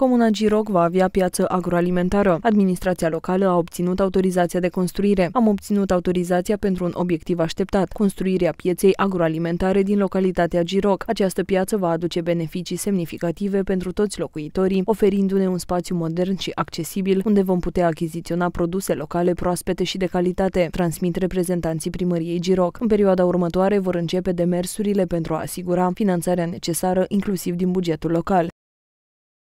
Comuna Giroc va avea piață agroalimentară. Administrația locală a obținut autorizația de construire. Am obținut autorizația pentru un obiectiv așteptat, construirea pieței agroalimentare din localitatea Giroc. Această piață va aduce beneficii semnificative pentru toți locuitorii, oferindu-ne un spațiu modern și accesibil, unde vom putea achiziționa produse locale proaspete și de calitate, transmit reprezentanții primăriei Giroc. În perioada următoare vor începe demersurile pentru a asigura finanțarea necesară, inclusiv din bugetul local.